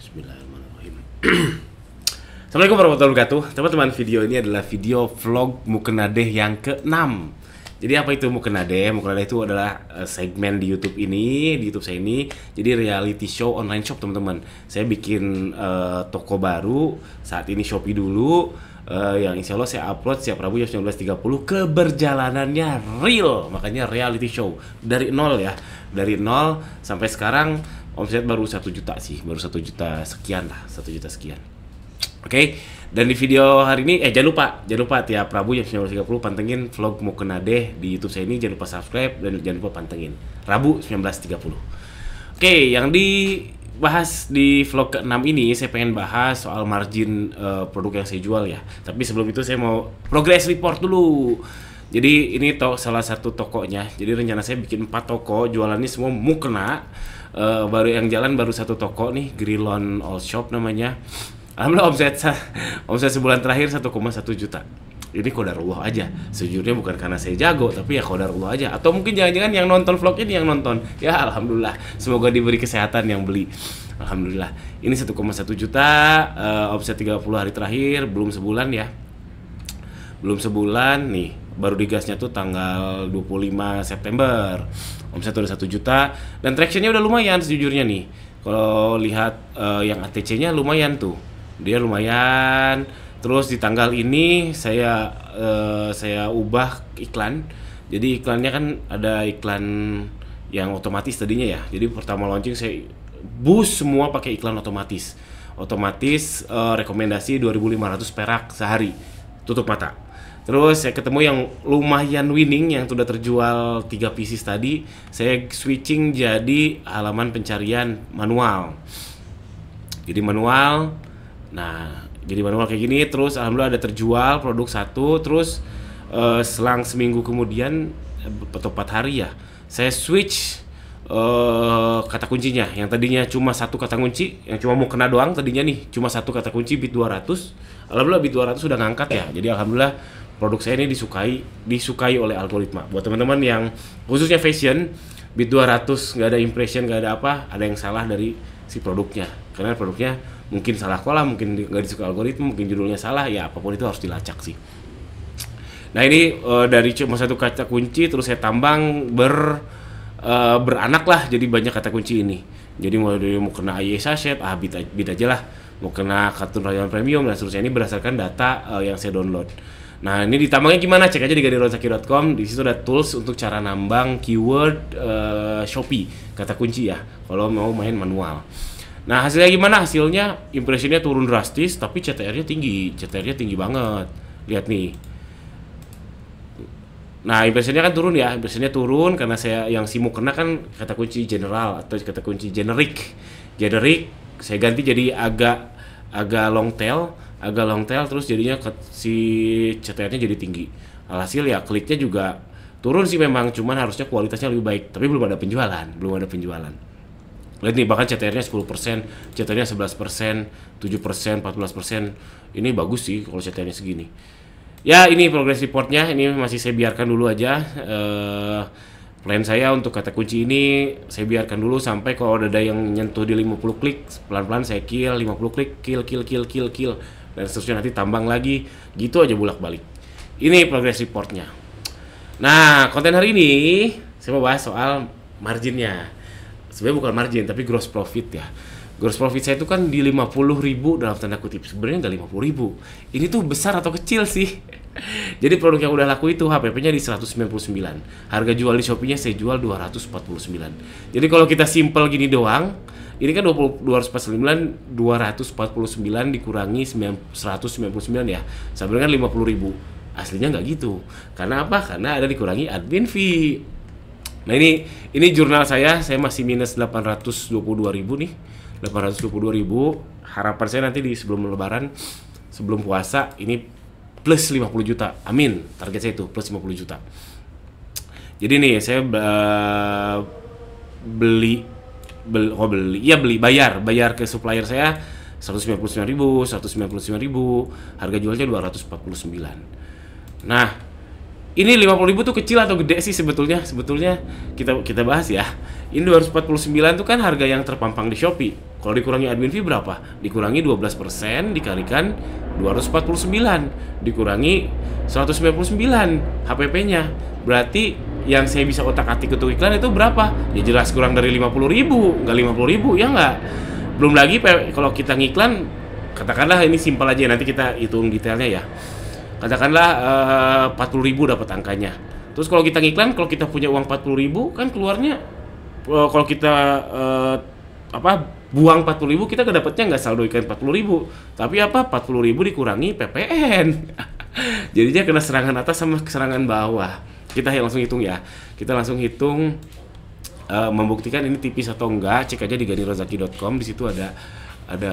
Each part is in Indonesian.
Bismillahirrahmanirrahim. Assalamualaikum warahmatullahi wabarakatuh. Teman-teman, video ini adalah video vlog Mukenadeh yang ke-6. Jadi apa itu Mukenadeh? Mukenadeh itu adalah eh, segmen di YouTube ini, di YouTube saya ini. Jadi reality show online shop teman-teman. Saya bikin uh, toko baru, saat ini Shopee dulu. Uh, yang insya Allah saya upload setiap Rabu jam 19.30 keberjalanannya real makanya reality show dari nol ya dari nol sampai sekarang omset baru satu juta sih baru satu juta sekian lah satu juta sekian oke okay? dan di video hari ini eh jangan lupa jangan lupa tiap Rabu jam sembilan tiga puluh pantengin vlog mau kena deh di YouTube saya ini jangan lupa subscribe dan jangan lupa pantengin Rabu sembilan belas tiga puluh. oke okay, yang dibahas di vlog ke-6 ini saya pengen bahas soal margin uh, produk yang saya jual ya tapi sebelum itu saya mau progress report dulu jadi ini to salah satu tokonya jadi rencana saya bikin empat toko jualannya semua mukena uh, baru yang jalan baru satu toko nih Grillon All Shop namanya Alhamdulillah omset omset sebulan terakhir 1,1 juta ini kodarullah aja sejujurnya bukan karena saya jago tapi ya kodarullah aja atau mungkin jangan-jangan yang nonton vlog ini yang nonton ya alhamdulillah semoga diberi kesehatan yang beli alhamdulillah ini 1,1 juta uh, omset 30 hari terakhir belum sebulan ya belum sebulan nih baru digasnya tuh tanggal 25 September omset udah satu juta dan tractionnya udah lumayan sejujurnya nih kalau lihat uh, yang ATC-nya lumayan tuh dia lumayan terus di tanggal ini saya uh, saya ubah iklan jadi iklannya kan ada iklan yang otomatis tadinya ya jadi pertama launching saya bus semua pakai iklan otomatis otomatis uh, rekomendasi 2500 perak sehari tutup mata Terus saya ketemu yang lumayan winning yang sudah terjual 3 pieces tadi, saya switching jadi halaman pencarian manual. Jadi manual. Nah, jadi manual kayak gini terus alhamdulillah ada terjual produk satu terus uh, selang seminggu kemudian eh, atau 4 hari ya, saya switch uh, kata kuncinya yang tadinya cuma satu kata kunci, yang cuma mau kena doang tadinya nih, cuma satu kata kunci bit 200. Alhamdulillah bit 200 sudah ngangkat ya. Jadi alhamdulillah produk saya ini disukai disukai oleh algoritma buat teman-teman yang khususnya fashion bit 200 nggak ada impression nggak ada apa ada yang salah dari si produknya karena produknya mungkin salah kolam mungkin nggak disukai algoritma mungkin judulnya salah ya apapun itu harus dilacak sih nah ini uh, dari cuma satu kata kunci terus saya tambang ber uh, beranak lah jadi banyak kata kunci ini jadi mau mau kena AY sachet ah bit, bit aja lah mau kena kartun rayon premium dan seterusnya ini berdasarkan data uh, yang saya download Nah ini ditambahnya gimana? Cek aja di gadironsaki.com. Di situ ada tools untuk cara nambang keyword uh, Shopee kata kunci ya. Kalau mau main manual. Nah hasilnya gimana? Hasilnya impressionnya turun drastis, tapi CTR-nya tinggi. CTR-nya tinggi banget. Lihat nih. Nah impressionnya kan turun ya. Impressionnya turun karena saya yang simu kena kan kata kunci general atau kata kunci generic. Generic saya ganti jadi agak agak long tail agak long tail terus jadinya ke, si CTR-nya jadi tinggi. Alhasil ya kliknya juga turun sih memang cuman harusnya kualitasnya lebih baik tapi belum ada penjualan belum ada penjualan lihat nih bahkan CTR-nya 10% CTR-nya 11% 7% 14% ini bagus sih kalau CTR-nya segini ya ini progress reportnya ini masih saya biarkan dulu aja uh, plan saya untuk kata kunci ini saya biarkan dulu sampai kalau ada yang nyentuh di 50 klik pelan-pelan saya kill 50 klik kill kill kill kill kill dan seterusnya nanti tambang lagi gitu aja bolak balik ini progress reportnya nah konten hari ini saya mau bahas soal marginnya sebenarnya bukan margin tapi gross profit ya gross profit saya itu kan di 50 ribu dalam tanda kutip sebenarnya nggak 50 ribu ini tuh besar atau kecil sih jadi produk yang udah laku itu HPP nya di 199 harga jual di Shopee nya saya jual 249 jadi kalau kita simple gini doang ini kan 20, 249 249 dikurangi 9, 199 ya sebenarnya lima 50 ribu aslinya nggak gitu karena apa karena ada dikurangi admin fee nah ini ini jurnal saya saya masih minus 822 ribu nih 822 ribu harapan saya nanti di sebelum lebaran sebelum puasa ini plus 50 juta amin target saya itu plus 50 juta jadi nih saya uh, beli beli, oh beli, ya beli, bayar, bayar ke supplier saya sembilan ribu, sembilan ribu, harga jualnya 249. Nah, ini puluh ribu tuh kecil atau gede sih sebetulnya? Sebetulnya kita kita bahas ya. Ini 249 tuh kan harga yang terpampang di Shopee. Kalau dikurangi admin fee berapa? Dikurangi 12% dikalikan 249 dikurangi 199 HPP-nya. Berarti yang saya bisa otak-atik untuk iklan itu berapa? Ya jelas kurang dari 50 ribu, nggak 50 ribu, ya nggak? Belum lagi kalau kita ngiklan, katakanlah ini simpel aja nanti kita hitung detailnya ya. Katakanlah eh, uh, 40 ribu dapat angkanya. Terus kalau kita ngiklan, kalau kita punya uang 40 ribu, kan keluarnya uh, kalau kita uh, apa buang 40 ribu kita kedapatnya nggak saldo ikan 40 ribu tapi apa 40 ribu dikurangi PPN jadinya kena serangan atas sama serangan bawah kita ya langsung hitung ya kita langsung hitung uh, membuktikan ini tipis atau enggak cek aja di ganirozaki.com di situ ada ada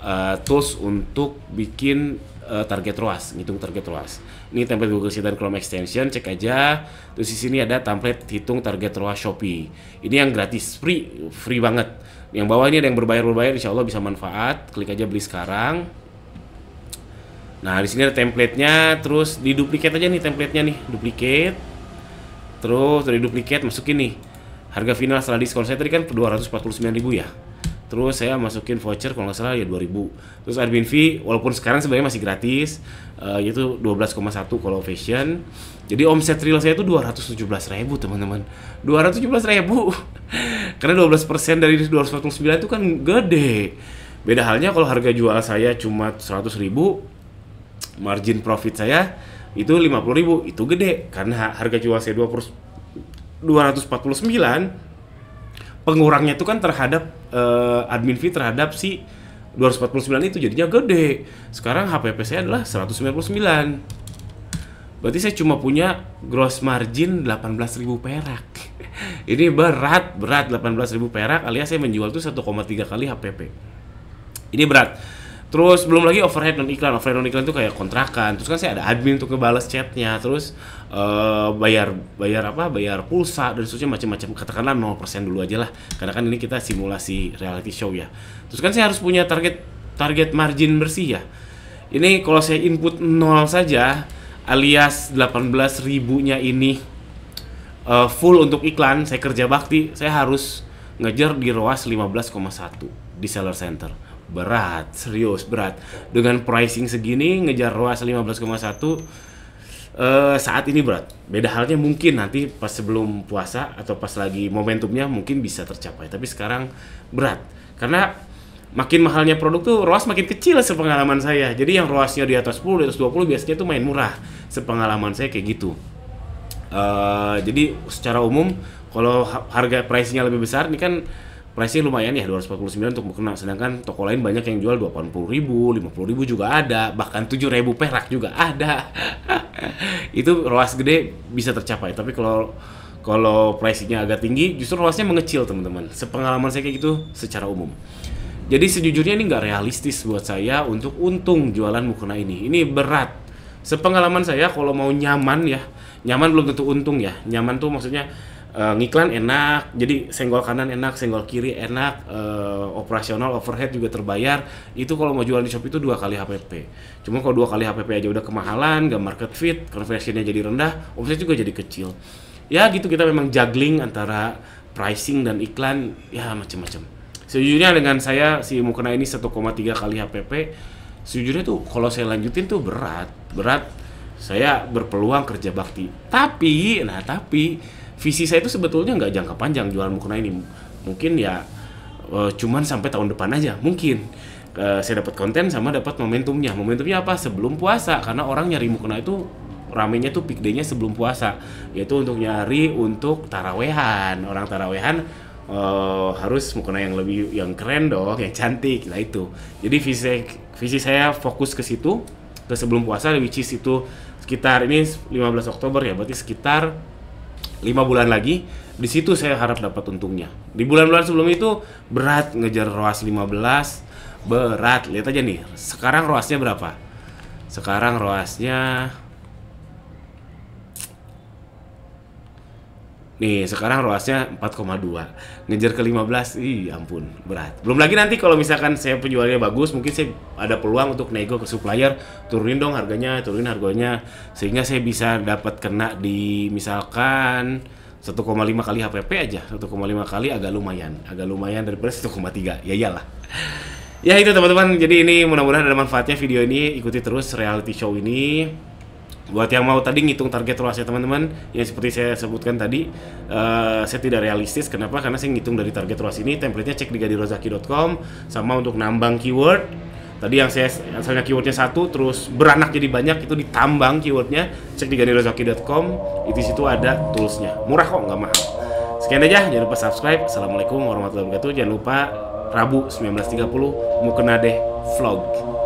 uh, tools untuk bikin uh, target ruas. Hitung target ruas. Ini template Google Sheet dan Chrome extension, cek aja. Terus di sini ada template hitung target ruas Shopee. Ini yang gratis, free, free banget. Yang bawah ini ada yang berbayar-berbayar, insya Allah bisa manfaat. Klik aja beli sekarang. Nah, di sini ada template-nya, terus diduplikat aja nih template-nya nih, duplicate Terus dari duplikat masukin nih harga final setelah diskon saya tadi kan 249 ribu ya. Terus saya masukin voucher kalau nggak salah ya 2000. Terus admin fee walaupun sekarang sebenarnya masih gratis uh, yaitu 12,1 kalau fashion. Jadi omset real saya itu 217 ribu teman-teman. 217 ribu Karena 12% dari 249 itu kan gede. Beda halnya kalau harga jual saya cuma 100 ribu margin profit saya itu 50 ribu itu gede karena harga jual saya 20 249 pengurangnya itu kan terhadap uh, admin fee terhadap si 249 itu jadinya gede sekarang HPP saya adalah 199 berarti saya cuma punya gross margin 18.000 perak ini berat berat 18.000 perak alias saya menjual tuh 1,3 kali HPP ini berat Terus belum lagi overhead non iklan. Overhead non iklan itu kayak kontrakan. Terus kan saya ada admin untuk ngebales chatnya. Terus uh, bayar bayar apa? Bayar pulsa dan seterusnya macam-macam. Katakanlah 0% dulu aja lah. Karena kan ini kita simulasi reality show ya. Terus kan saya harus punya target target margin bersih ya. Ini kalau saya input 0 saja alias 18 ribunya ini uh, full untuk iklan, saya kerja bakti, saya harus ngejar di ROAS 15,1 di seller center berat, serius berat. Dengan pricing segini ngejar ruas 15,1 Uh, saat ini berat. Beda halnya mungkin nanti pas sebelum puasa atau pas lagi momentumnya mungkin bisa tercapai, tapi sekarang berat. Karena makin mahalnya produk tuh ruas makin kecil sepengalaman saya. Jadi yang ruasnya di atas 10, di atas 20 biasanya tuh main murah. Sepengalaman saya kayak gitu. Uh, jadi secara umum kalau harga pricingnya lebih besar ini kan price-nya lumayan ya 249 untuk mukena sedangkan toko lain banyak yang jual 80 ribu 50 ribu juga ada bahkan 7 ribu perak juga ada itu ruas gede bisa tercapai tapi kalau kalau pricingnya agak tinggi justru ruasnya mengecil teman-teman sepengalaman saya kayak gitu secara umum jadi sejujurnya ini nggak realistis buat saya untuk untung jualan mukena ini ini berat sepengalaman saya kalau mau nyaman ya nyaman belum tentu untung ya nyaman tuh maksudnya uh, ngiklan enak, jadi senggol kanan enak, senggol kiri enak, uh, operasional overhead juga terbayar. Itu kalau mau jual di Shopee itu dua kali HPP. Cuma kalau dua kali HPP aja udah kemahalan, gak market fit, konversinya jadi rendah, omset juga jadi kecil. Ya gitu kita memang juggling antara pricing dan iklan ya macam-macam. Sejujurnya dengan saya si Mukena ini 1,3 kali HPP, sejujurnya tuh kalau saya lanjutin tuh berat, berat saya berpeluang kerja bakti. Tapi, nah tapi visi saya itu sebetulnya nggak jangka panjang jualan mukena ini mungkin ya uh, cuman sampai tahun depan aja mungkin uh, saya dapat konten sama dapat momentumnya momentumnya apa sebelum puasa karena orang nyari mukena itu ramenya tuh peak day-nya sebelum puasa yaitu untuk nyari untuk tarawehan orang tarawehan uh, harus mukena yang lebih yang keren dong yang cantik lah itu jadi visi visi saya fokus ke situ ke sebelum puasa which is itu sekitar ini 15 Oktober ya berarti sekitar lima bulan lagi di situ saya harap dapat untungnya di bulan-bulan sebelum itu berat ngejar roas 15 berat lihat aja nih sekarang roasnya berapa sekarang roasnya Nih, sekarang ruasnya 4,2. Ngejar ke 15, ih ya ampun, berat. Belum lagi nanti kalau misalkan saya penjualnya bagus, mungkin saya ada peluang untuk nego ke supplier, turunin dong harganya, turunin harganya sehingga saya bisa dapat kena di misalkan 1,5 kali HPP aja. 1,5 kali agak lumayan, agak lumayan daripada 1,3. Ya iyalah. Ya itu teman-teman, jadi ini mudah-mudahan ada manfaatnya video ini. Ikuti terus reality show ini buat yang mau tadi ngitung target ROAS ya teman-teman yang seperti saya sebutkan tadi uh, saya tidak realistis kenapa karena saya ngitung dari target ROAS ini templatenya cek di gadirozaki.com sama untuk nambang keyword tadi yang saya asalnya keywordnya satu terus beranak jadi banyak itu ditambang keywordnya cek di gadirozaki.com itu situ ada toolsnya murah kok nggak mahal sekian aja jangan lupa subscribe assalamualaikum warahmatullahi wabarakatuh jangan lupa Rabu 19.30 mau kena deh vlog